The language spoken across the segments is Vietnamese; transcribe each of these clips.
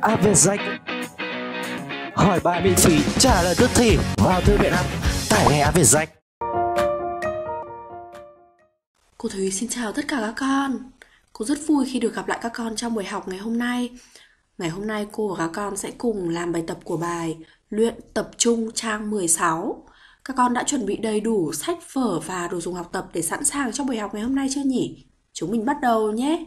app Việt Danh Hỏi bài miễn phí, trả lời tức thì vào thư viện app, tải ngay app Việt Danh Cô Thúy xin chào tất cả các con Cô rất vui khi được gặp lại các con trong buổi học ngày hôm nay Ngày hôm nay cô và các con sẽ cùng làm bài tập của bài Luyện tập trung trang 16 Các con đã chuẩn bị đầy đủ sách vở và đồ dùng học tập để sẵn sàng cho buổi học ngày hôm nay chưa nhỉ? Chúng mình bắt đầu nhé!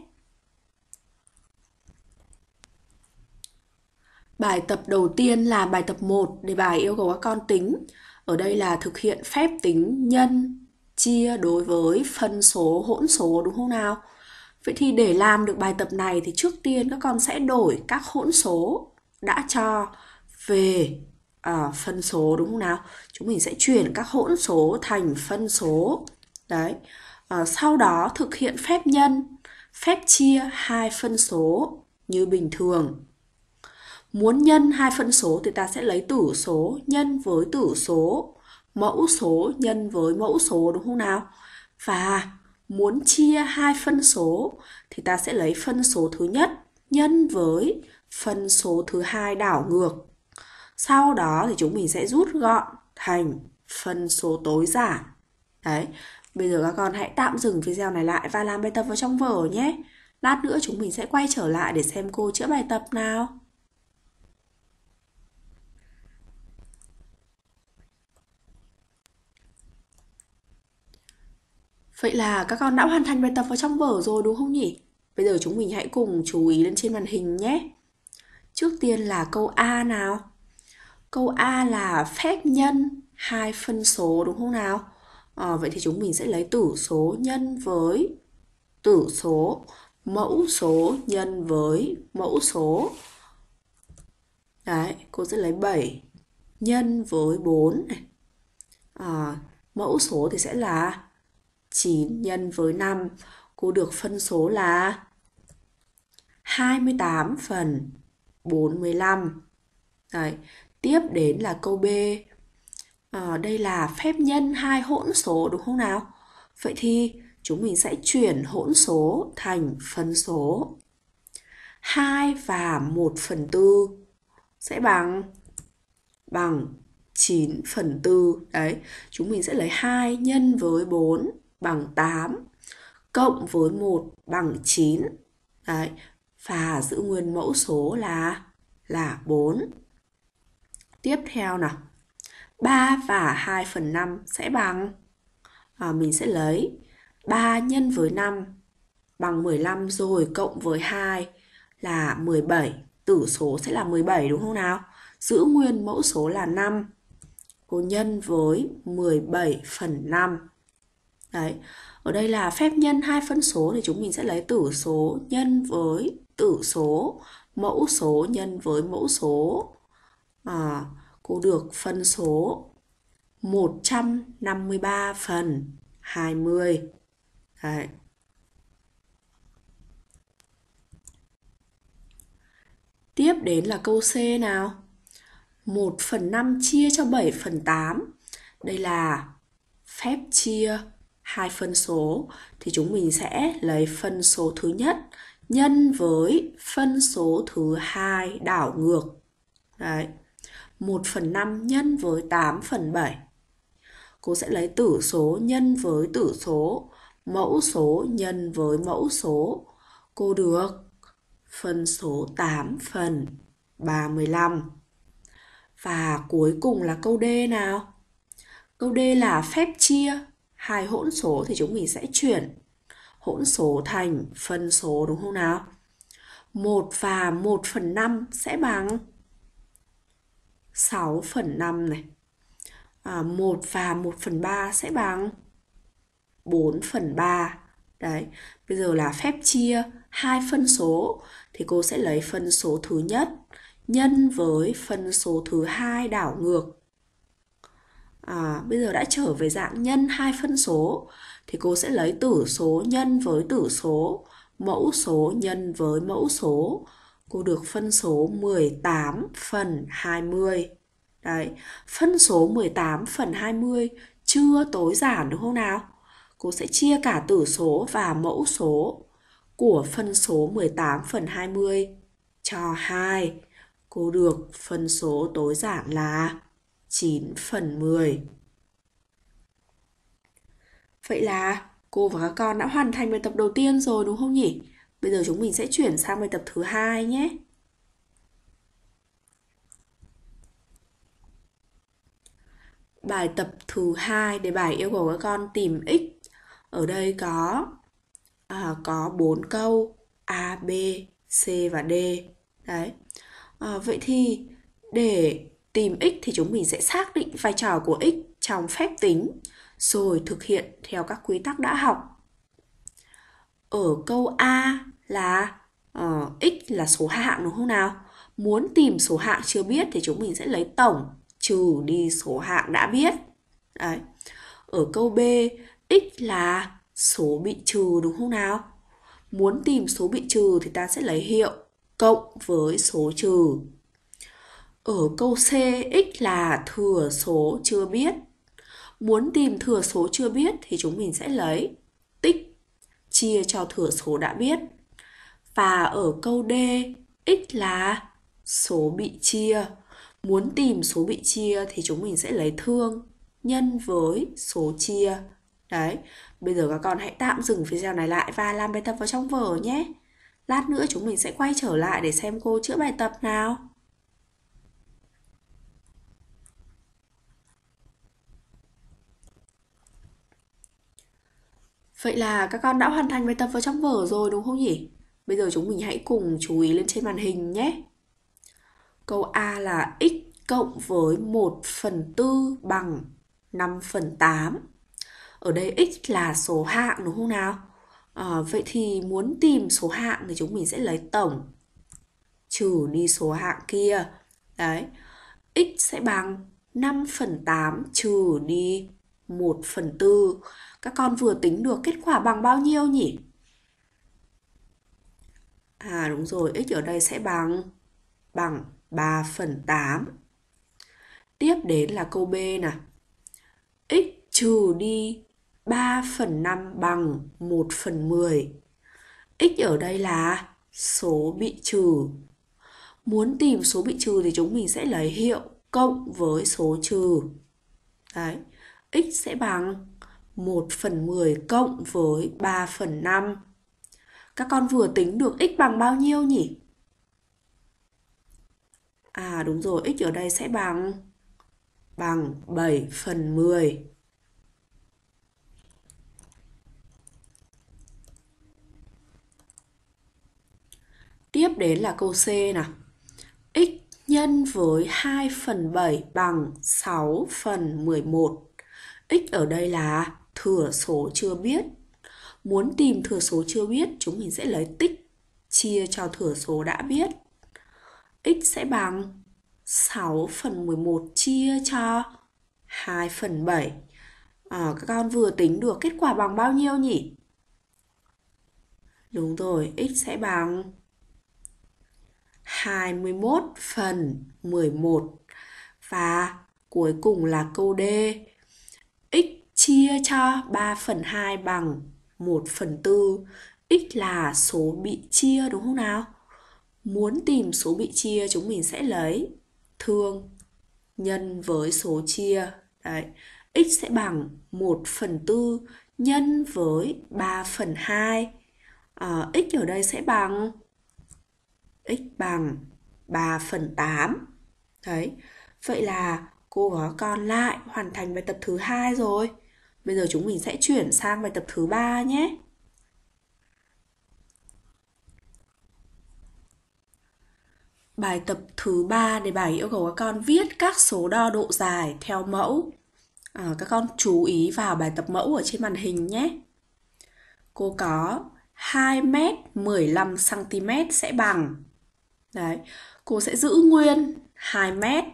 Bài tập đầu tiên là bài tập 1, đề bài yêu cầu các con tính. Ở đây là thực hiện phép tính nhân chia đối với phân số hỗn số đúng không nào? Vậy thì để làm được bài tập này thì trước tiên các con sẽ đổi các hỗn số đã cho về à, phân số đúng không nào? Chúng mình sẽ chuyển các hỗn số thành phân số. Đấy. À, sau đó thực hiện phép nhân, phép chia hai phân số như bình thường. Muốn nhân hai phân số thì ta sẽ lấy tử số nhân với tử số, mẫu số nhân với mẫu số đúng không nào? Và muốn chia hai phân số thì ta sẽ lấy phân số thứ nhất nhân với phân số thứ hai đảo ngược. Sau đó thì chúng mình sẽ rút gọn thành phân số tối giản. Đấy, bây giờ các con hãy tạm dừng video này lại và làm bài tập vào trong vở nhé. Lát nữa chúng mình sẽ quay trở lại để xem cô chữa bài tập nào. Vậy là các con đã hoàn thành bài tập vào trong vở rồi đúng không nhỉ? Bây giờ chúng mình hãy cùng chú ý lên trên màn hình nhé. Trước tiên là câu A nào. Câu A là phép nhân hai phân số đúng không nào? À, vậy thì chúng mình sẽ lấy tử số nhân với tử số, mẫu số nhân với mẫu số. Đấy, cô sẽ lấy 7 nhân với 4 này. À, mẫu số thì sẽ là 9 nhân với 5. Cô được phân số là 28 phần 45. Đấy. Tiếp đến là câu B. À, đây là phép nhân hai hỗn số đúng không nào? Vậy thì chúng mình sẽ chuyển hỗn số thành phân số. 2 và 1 phần 4 sẽ bằng bằng 9 phần 4. Đấy, chúng mình sẽ lấy 2 nhân với 4 bằng 8 cộng với 1 bằng 9. Đấy, và giữ nguyên mẫu số là là 4. Tiếp theo nào. 3 và 2 phần 5 sẽ bằng à, mình sẽ lấy 3 nhân với 5 bằng 15 rồi cộng với 2 là 17. Tử số sẽ là 17 đúng không nào? Giữ nguyên mẫu số là 5. Cô nhân với 17 phần 5 Đấy. Ở đây là phép nhân hai phân số thì chúng mình sẽ lấy tử số nhân với tử số, mẫu số nhân với mẫu số. À, cô được phân số 153 phần 20. Đấy. Tiếp đến là câu C nào. 1 phần 5 chia cho 7 phần 8. Đây là phép chia hai phân số thì chúng mình sẽ lấy phân số thứ nhất nhân với phân số thứ hai đảo ngược. Đấy. 1 phần 5 nhân với 8 phần 7. Cô sẽ lấy tử số nhân với tử số, mẫu số nhân với mẫu số. Cô được phân số 8 phần 35. Và cuối cùng là câu D nào? Câu D là phép chia hai hỗn số thì chúng mình sẽ chuyển hỗn số thành phân số đúng không nào? 1 và 1 phần 5 sẽ bằng 6 phần 5 này. À, 1 và 1 phần 3 sẽ bằng 4 phần 3. Đấy, bây giờ là phép chia hai phân số thì cô sẽ lấy phân số thứ nhất nhân với phân số thứ hai đảo ngược à, bây giờ đã trở về dạng nhân hai phân số thì cô sẽ lấy tử số nhân với tử số mẫu số nhân với mẫu số cô được phân số 18 phần 20 đấy phân số 18 phần 20 chưa tối giản đúng không nào cô sẽ chia cả tử số và mẫu số của phân số 18 phần 20 cho 2 cô được phân số tối giản là 9 phần 10. Vậy là cô và các con đã hoàn thành bài tập đầu tiên rồi đúng không nhỉ? Bây giờ chúng mình sẽ chuyển sang bài tập thứ hai nhé. Bài tập thứ hai đề bài yêu cầu các con tìm x. Ở đây có à, có 4 câu A, B, C và D. Đấy. À, vậy thì để tìm x thì chúng mình sẽ xác định vai trò của x trong phép tính rồi thực hiện theo các quy tắc đã học. Ở câu A là uh, x là số hạng đúng không nào? Muốn tìm số hạng chưa biết thì chúng mình sẽ lấy tổng trừ đi số hạng đã biết. Đấy. Ở câu B x là số bị trừ đúng không nào? Muốn tìm số bị trừ thì ta sẽ lấy hiệu cộng với số trừ ở câu C, x là thừa số chưa biết. Muốn tìm thừa số chưa biết thì chúng mình sẽ lấy tích chia cho thừa số đã biết. Và ở câu D, x là số bị chia. Muốn tìm số bị chia thì chúng mình sẽ lấy thương nhân với số chia. Đấy, bây giờ các con hãy tạm dừng video này lại và làm bài tập vào trong vở nhé. Lát nữa chúng mình sẽ quay trở lại để xem cô chữa bài tập nào. Vậy là các con đã hoàn thành bài tập vào trong vở rồi đúng không nhỉ? Bây giờ chúng mình hãy cùng chú ý lên trên màn hình nhé. Câu A là x cộng với 1 phần 4 bằng 5 phần 8. Ở đây x là số hạng đúng không nào? À, vậy thì muốn tìm số hạng thì chúng mình sẽ lấy tổng trừ đi số hạng kia. Đấy, x sẽ bằng 5 phần 8 trừ đi 1 phần tư. Các con vừa tính được kết quả bằng bao nhiêu nhỉ? À đúng rồi, x ở đây sẽ bằng bằng 3 phần 8. Tiếp đến là câu B nè. x trừ đi 3 phần 5 bằng 1 phần 10. x ở đây là số bị trừ. Muốn tìm số bị trừ thì chúng mình sẽ lấy hiệu cộng với số trừ. Đấy x sẽ bằng 1 phần 10 cộng với 3 phần 5. Các con vừa tính được x bằng bao nhiêu nhỉ? À đúng rồi, x ở đây sẽ bằng bằng 7 phần 10. Tiếp đến là câu C nào. x nhân với 2 phần 7 bằng 6 phần 11. X ở đây là thừa số chưa biết. Muốn tìm thừa số chưa biết, chúng mình sẽ lấy tích chia cho thừa số đã biết. X sẽ bằng 6 phần 11 chia cho 2 phần 7. À, các con vừa tính được kết quả bằng bao nhiêu nhỉ? Đúng rồi, x sẽ bằng 21 phần 11. Và cuối cùng là câu D x chia cho 3 phần 2 bằng 1 phần 4. x là số bị chia đúng không nào? Muốn tìm số bị chia chúng mình sẽ lấy thương nhân với số chia. Đấy, x sẽ bằng 1 phần 4 nhân với 3 phần 2. À, ờ, x ở đây sẽ bằng x bằng 3 phần 8. Đấy, vậy là cô gói con lại hoàn thành bài tập thứ hai rồi bây giờ chúng mình sẽ chuyển sang bài tập thứ ba nhé Bài tập thứ ba đề bài yêu cầu các con viết các số đo độ dài theo mẫu. À, các con chú ý vào bài tập mẫu ở trên màn hình nhé. Cô có 2 m 15 cm sẽ bằng. Đấy, cô sẽ giữ nguyên 2 mét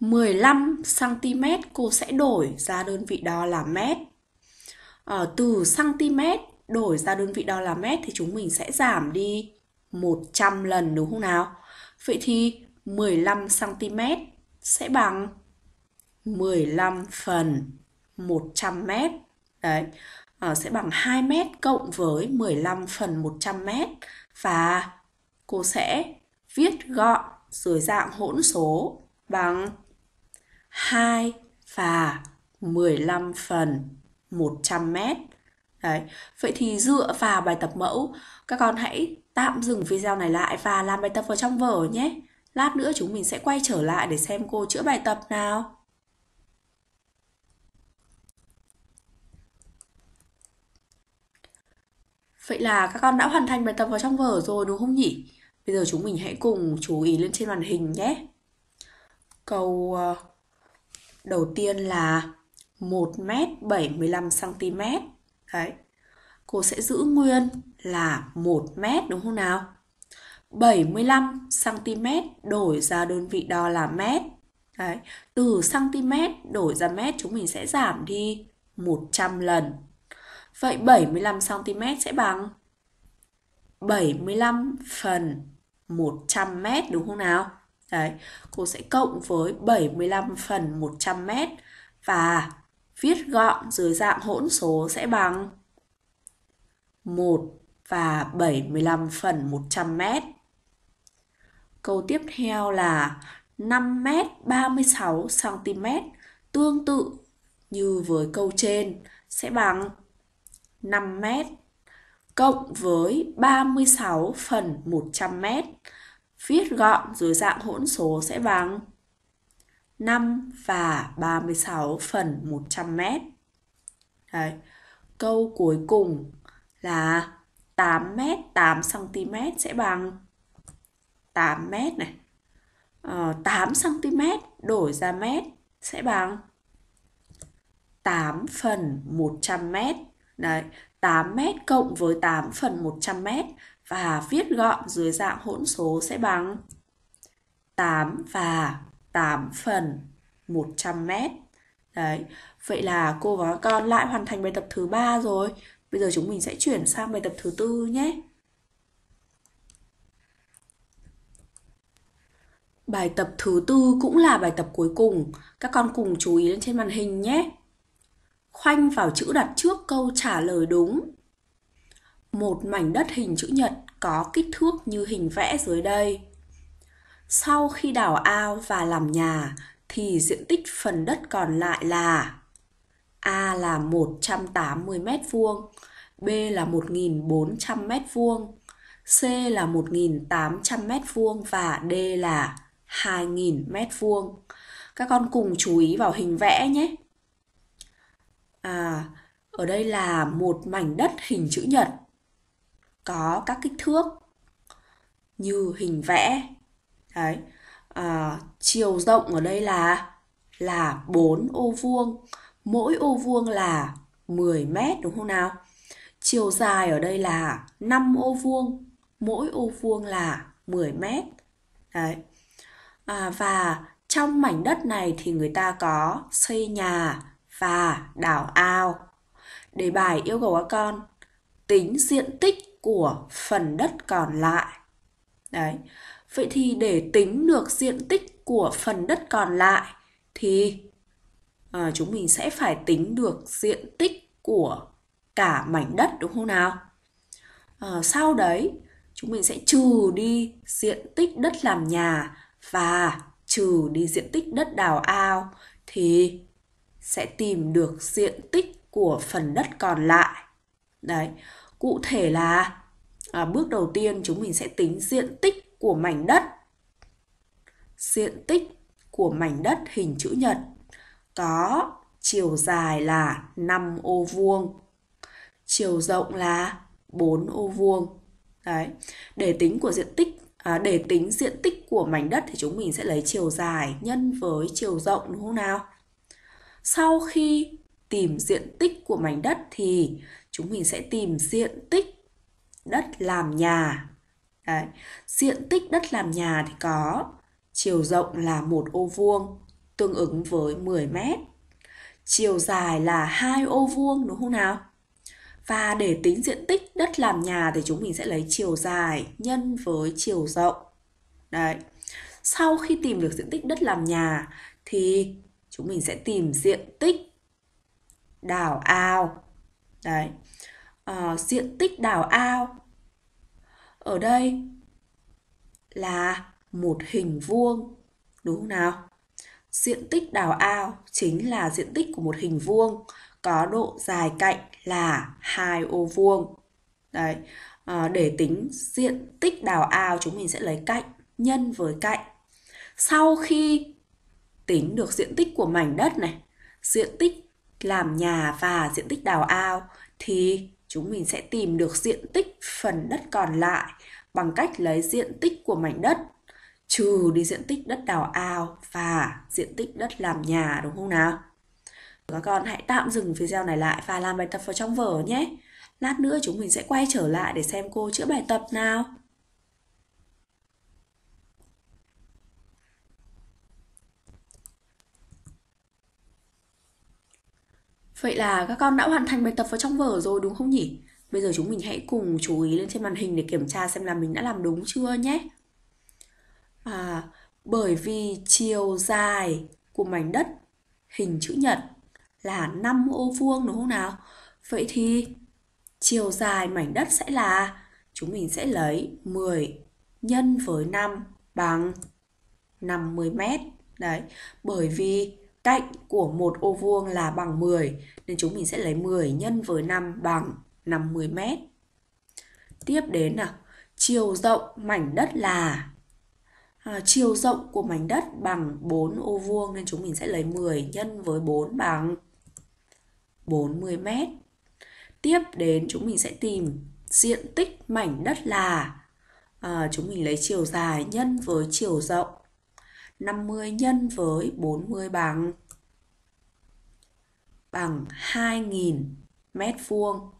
15 cm cô sẽ đổi ra đơn vị đo là mét. À, từ cm đổi ra đơn vị đo là mét thì chúng mình sẽ giảm đi 100 lần đúng không nào? Vậy thì 15 cm sẽ bằng 15 phần 100 mét Đấy, à, sẽ bằng 2 mét cộng với 15 phần 100 mét và cô sẽ viết gọn dưới dạng hỗn số bằng 2 và 15 phần 100 mét. Đấy. Vậy thì dựa vào bài tập mẫu, các con hãy tạm dừng video này lại và làm bài tập vào trong vở nhé. Lát nữa chúng mình sẽ quay trở lại để xem cô chữa bài tập nào. Vậy là các con đã hoàn thành bài tập vào trong vở rồi đúng không nhỉ? Bây giờ chúng mình hãy cùng chú ý lên trên màn hình nhé. Câu ờ, Đầu tiên là 1m75cm. Đấy. Cô sẽ giữ nguyên là 1 mét đúng không nào? 75cm đổi ra đơn vị đo là mét. Đấy. Từ cm đổi ra mét chúng mình sẽ giảm đi 100 lần. Vậy 75cm sẽ bằng 75 phần 100 mét đúng không nào? Đấy, cô sẽ cộng với 75 phần 100 mét và viết gọn dưới dạng hỗn số sẽ bằng 1 và 75 phần 100 mét. Câu tiếp theo là 5 mét 36 cm tương tự như với câu trên sẽ bằng 5 mét cộng với 36 phần 100 mét viết gọn dưới dạng hỗn số sẽ bằng 5 và 36 phần 100 mét. Đấy. Câu cuối cùng là 8 mét 8 cm sẽ bằng 8 mét này. Ờ, 8 cm đổi ra mét sẽ bằng 8 phần 100 mét. Đấy, 8 mét cộng với 8 phần 100 mét và viết gọn dưới dạng hỗn số sẽ bằng 8 và 8 phần 100 mét. Đấy, vậy là cô và các con lại hoàn thành bài tập thứ ba rồi. Bây giờ chúng mình sẽ chuyển sang bài tập thứ tư nhé. Bài tập thứ tư cũng là bài tập cuối cùng. Các con cùng chú ý lên trên màn hình nhé. Khoanh vào chữ đặt trước câu trả lời đúng một mảnh đất hình chữ nhật có kích thước như hình vẽ dưới đây. Sau khi đào ao và làm nhà thì diện tích phần đất còn lại là A là 180 m2, B là 1400 m2, C là 1800 m2 và D là 2000 m2. Các con cùng chú ý vào hình vẽ nhé. À, ở đây là một mảnh đất hình chữ nhật có các kích thước như hình vẽ đấy à, chiều rộng ở đây là là 4 ô vuông mỗi ô vuông là 10 mét đúng không nào chiều dài ở đây là 5 ô vuông mỗi ô vuông là 10 mét đấy à, và trong mảnh đất này thì người ta có xây nhà và đào ao đề bài yêu cầu các con tính diện tích của phần đất còn lại. Đấy. Vậy thì để tính được diện tích của phần đất còn lại thì à, chúng mình sẽ phải tính được diện tích của cả mảnh đất đúng không nào? À, sau đấy chúng mình sẽ trừ đi diện tích đất làm nhà và trừ đi diện tích đất đào ao thì sẽ tìm được diện tích của phần đất còn lại. Đấy, cụ thể là à, bước đầu tiên chúng mình sẽ tính diện tích của mảnh đất diện tích của mảnh đất hình chữ nhật có chiều dài là 5 ô vuông chiều rộng là 4 ô vuông đấy để tính của diện tích à, để tính diện tích của mảnh đất thì chúng mình sẽ lấy chiều dài nhân với chiều rộng đúng không nào sau khi tìm diện tích của mảnh đất thì chúng mình sẽ tìm diện tích đất làm nhà Đấy. diện tích đất làm nhà thì có chiều rộng là một ô vuông tương ứng với 10 mét chiều dài là hai ô vuông đúng không nào và để tính diện tích đất làm nhà thì chúng mình sẽ lấy chiều dài nhân với chiều rộng đấy sau khi tìm được diện tích đất làm nhà thì chúng mình sẽ tìm diện tích đảo ao đấy à, diện tích đảo ao ở đây là một hình vuông đúng không nào diện tích đảo ao chính là diện tích của một hình vuông có độ dài cạnh là hai ô vuông đấy à, để tính diện tích đảo ao chúng mình sẽ lấy cạnh nhân với cạnh sau khi tính được diện tích của mảnh đất này diện tích làm nhà và diện tích đào ao thì chúng mình sẽ tìm được diện tích phần đất còn lại bằng cách lấy diện tích của mảnh đất trừ đi diện tích đất đào ao và diện tích đất làm nhà đúng không nào? Các con hãy tạm dừng video này lại và làm bài tập vào trong vở nhé. Lát nữa chúng mình sẽ quay trở lại để xem cô chữa bài tập nào. Vậy là các con đã hoàn thành bài tập vào trong vở rồi đúng không nhỉ? Bây giờ chúng mình hãy cùng chú ý lên trên màn hình để kiểm tra xem là mình đã làm đúng chưa nhé. À, bởi vì chiều dài của mảnh đất hình chữ nhật là 5 ô vuông đúng không nào? Vậy thì chiều dài mảnh đất sẽ là chúng mình sẽ lấy 10 nhân với 5 bằng 50 mét. Đấy, bởi vì cạnh của một ô vuông là bằng 10 nên chúng mình sẽ lấy 10 nhân với 5 bằng 50 mét. Tiếp đến là chiều rộng mảnh đất là à, chiều rộng của mảnh đất bằng 4 ô vuông nên chúng mình sẽ lấy 10 nhân với 4 bằng 40 mét. Tiếp đến chúng mình sẽ tìm diện tích mảnh đất là à, chúng mình lấy chiều dài nhân với chiều rộng 50 nhân với 40 bằng bằng 2.000 mét vuông.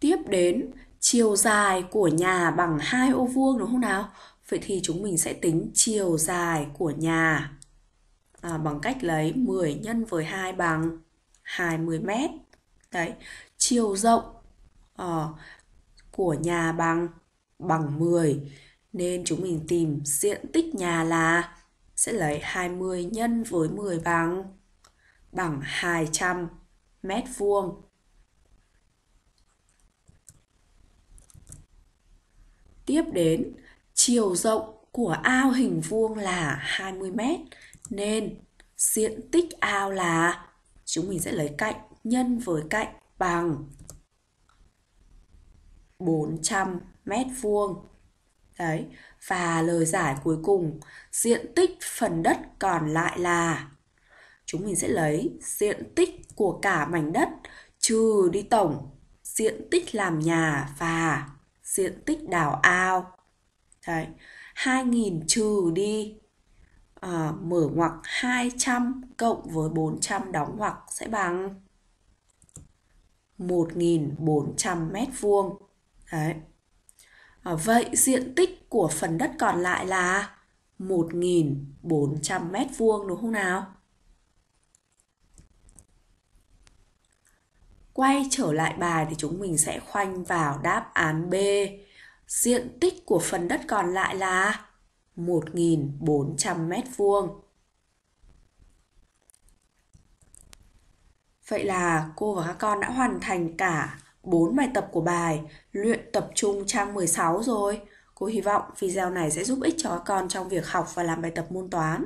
Tiếp đến, chiều dài của nhà bằng hai ô vuông đúng không nào? Vậy thì chúng mình sẽ tính chiều dài của nhà à, bằng cách lấy 10 nhân với 2 bằng 20 mét. Đấy, chiều rộng à, của nhà bằng bằng 10 nên chúng mình tìm diện tích nhà là sẽ lấy 20 nhân với 10 bằng bằng 200 mét vuông. Tiếp đến, chiều rộng của ao hình vuông là 20 mét nên diện tích ao là chúng mình sẽ lấy cạnh nhân với cạnh bằng 400 mét vuông. Đấy, và lời giải cuối cùng, diện tích phần đất còn lại là chúng mình sẽ lấy diện tích của cả mảnh đất trừ đi tổng diện tích làm nhà và diện tích đào ao. Đấy, 2000 trừ đi à, mở ngoặc 200 cộng với 400 đóng ngoặc sẽ bằng 1.400 mét vuông. Đấy. Ờ, vậy diện tích của phần đất còn lại là 1.400 mét vuông đúng không nào? Quay trở lại bài thì chúng mình sẽ khoanh vào đáp án B. Diện tích của phần đất còn lại là 1.400 mét vuông. Vậy là cô và các con đã hoàn thành cả 4 bài tập của bài luyện tập trung trang 16 rồi. Cô hy vọng video này sẽ giúp ích cho các con trong việc học và làm bài tập môn toán.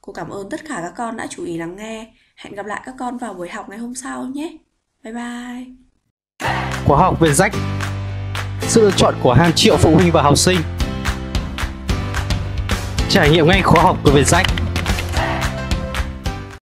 Cô cảm ơn tất cả các con đã chú ý lắng nghe. Hẹn gặp lại các con vào buổi học ngày hôm sau nhé. Bye bye. Khóa học về rách Sự lựa chọn của hàng triệu phụ huynh và học sinh Trải nghiệm ngay khóa học của Việt Rách